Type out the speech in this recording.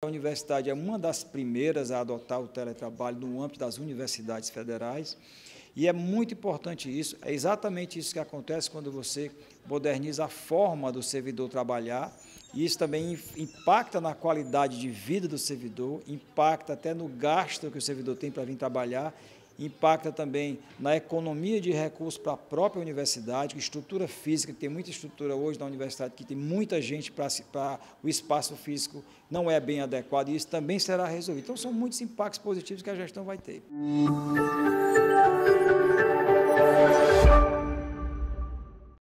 A universidade é uma das primeiras a adotar o teletrabalho no âmbito das universidades federais e é muito importante isso. É exatamente isso que acontece quando você moderniza a forma do servidor trabalhar. E isso também impacta na qualidade de vida do servidor, impacta até no gasto que o servidor tem para vir trabalhar impacta também na economia de recursos para a própria universidade, estrutura física, tem muita estrutura hoje na universidade, que tem muita gente para, para o espaço físico não é bem adequado, e isso também será resolvido. Então, são muitos impactos positivos que a gestão vai ter.